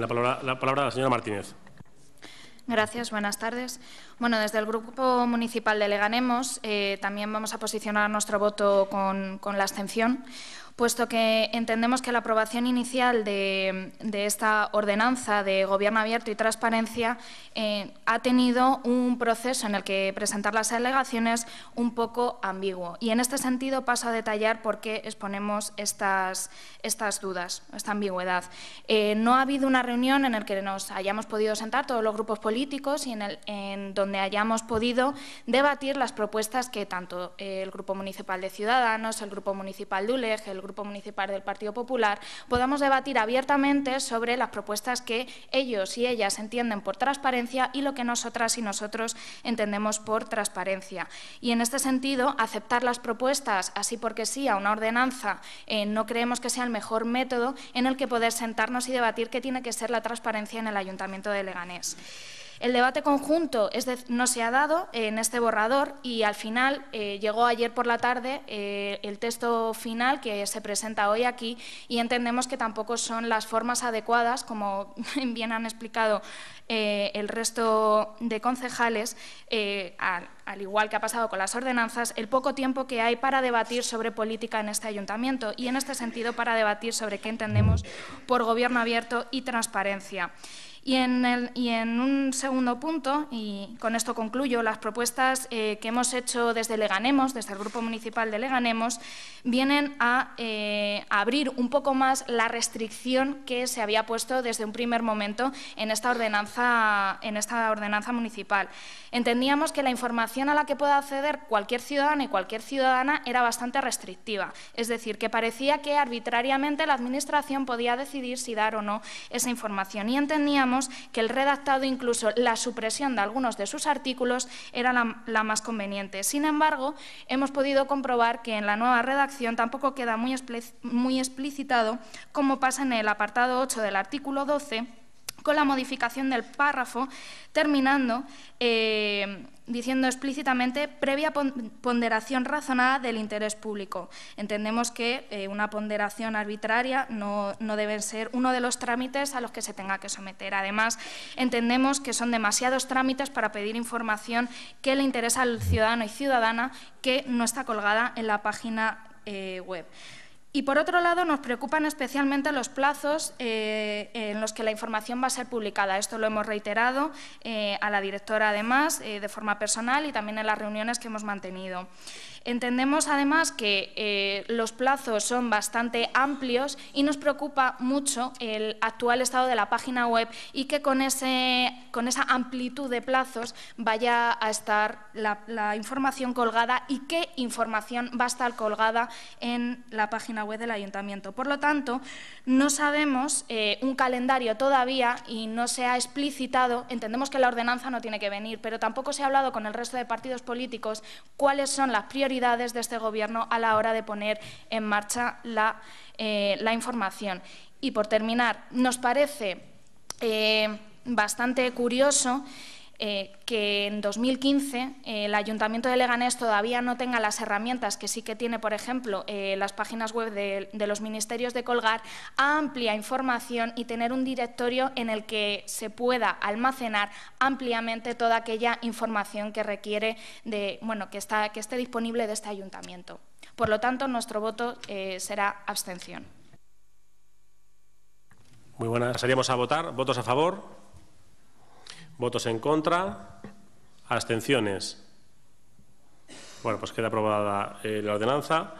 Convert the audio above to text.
La palabra, la palabra la señora Martínez. Gracias, buenas tardes. Bueno, desde el Grupo Municipal de Leganemos eh, también vamos a posicionar nuestro voto con, con la abstención puesto que entendemos que la aprobación inicial de, esta ordenanza de Gobierno abierto y transparencia eh, ha tenido un proceso en el que presentar las alegaciones un poco ambiguo. Y en este sentido paso a detallar por qué exponemos estas, estas dudas, esta ambigüedad. Eh, no ha habido una reunión en la que nos hayamos podido sentar todos los grupos políticos y en, el, en donde hayamos podido debatir las propuestas que tanto el Grupo Municipal de Ciudadanos, el Grupo Municipal de ULEG, el Grupo Grupo Municipal del Partido Popular, podamos debatir abiertamente sobre las propuestas que ellos y ellas entienden por transparencia y lo que nosotras y nosotros entendemos por transparencia. Y en este sentido, aceptar las propuestas así porque sí a una ordenanza eh, no creemos que sea el mejor método en el que poder sentarnos y debatir qué tiene que ser la transparencia en el Ayuntamiento de Leganés. El debate conjunto no se ha dado en este borrador y al final eh, llegó ayer por la tarde eh, el texto final que se presenta hoy aquí y entendemos que tampoco son las formas adecuadas, como bien han explicado eh, el resto de concejales, a, al igual que ha pasado con las ordenanzas, el poco tiempo que hay para debatir sobre política en este ayuntamiento y, en este sentido, para debatir sobre qué entendemos por gobierno abierto y transparencia. Y en, el, y en, un segundo punto, y con esto concluyo, las propuestas eh, que hemos hecho desde Leganemos, desde el Grupo Municipal de Leganemos, vienen a, eh, abrir un poco más la restricción que se había puesto desde un primer momento en esta ordenanza, en esta ordenanza municipal. Entendíamos que la información a la que pueda acceder cualquier ciudadano y cualquier ciudadana era bastante restrictiva, es decir, que parecía que arbitrariamente la Administración podía decidir si dar o no esa información y entendíamos que el redactado, incluso la supresión de algunos de sus artículos, era la, más conveniente. Sin embargo, hemos podido comprobar que en la nueva redacción tampoco queda muy, explicitado cómo pasa en el apartado 8 del artículo 12, con la modificación del párrafo, terminando eh, diciendo explícitamente previa ponderación razonada del interés público. Entendemos que eh, una ponderación arbitraria no, debe ser uno de los trámites a los que se tenga que someter. Además, entendemos que son demasiados trámites para pedir información que le interesa al ciudadano y ciudadana que no está colgada en la página eh, web. Y por otro lado, nos preocupan especialmente los plazos eh, en los que la información va a ser publicada. Esto lo hemos reiterado eh, a la directora, además, eh, de forma personal y también en las reuniones que hemos mantenido. Entendemos además que eh, los plazos son bastante amplios y nos preocupa mucho el actual estado de la página web y que con, ese, con esa amplitud de plazos vaya a estar la, información colgada y qué información va a estar colgada en la página web del ayuntamiento. Por lo tanto, no sabemos eh, un calendario todavía y no se ha explicitado, entendemos que la ordenanza no tiene que venir, pero tampoco se ha hablado con el resto de partidos políticos cuáles son las prioridades de este Gobierno a la hora de poner en marcha la, eh, información. Y por terminar, nos parece eh, bastante curioso eh, que en 2015 eh, el Ayuntamiento de Leganés todavía no tenga las herramientas que sí que tiene, por ejemplo, eh, las páginas web de, los ministerios de colgar, amplia información y tener un directorio en el que se pueda almacenar ampliamente toda aquella información que requiere de, bueno, que, está, que esté disponible de este ayuntamiento. Por lo tanto, nuestro voto será abstención. Muy buenas. Pasaríamos a votar. ¿Votos a favor? Votos en contra. Abstenciones. Bueno, pues queda aprobada eh, la ordenanza.